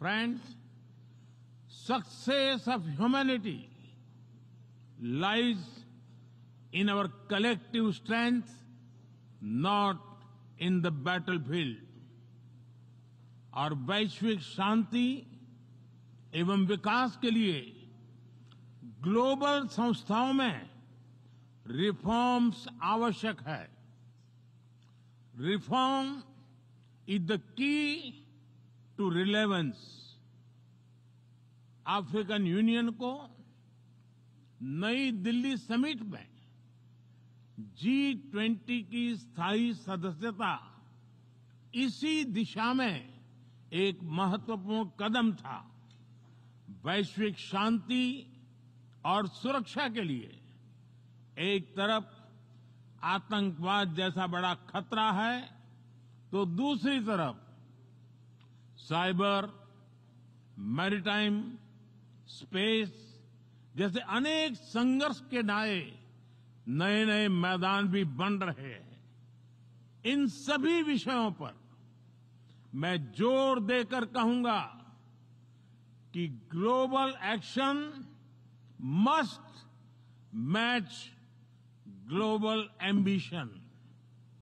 friends success of humanity lies in our collective strength not in the battle field और वैश्विक शांति एवं विकास के लिए ग्लोबल संस्थाओं में रिफॉर्म्स आवश्यक है reform is the key to relevance African Union को नई दिल्ली समिट में जी ट्वेंटी की स्थायी सदस्यता इसी दिशा में एक महत्वपूर्ण कदम था वैश्विक शांति और सुरक्षा के लिए एक तरफ आतंकवाद जैसा बड़ा खतरा है तो दूसरी तरफ साइबर मैरिटाइम स्पेस जैसे अनेक संघर्ष के नाये नए नए मैदान भी बन रहे हैं इन सभी विषयों पर मैं जोर देकर कहूंगा कि global action must match global ambition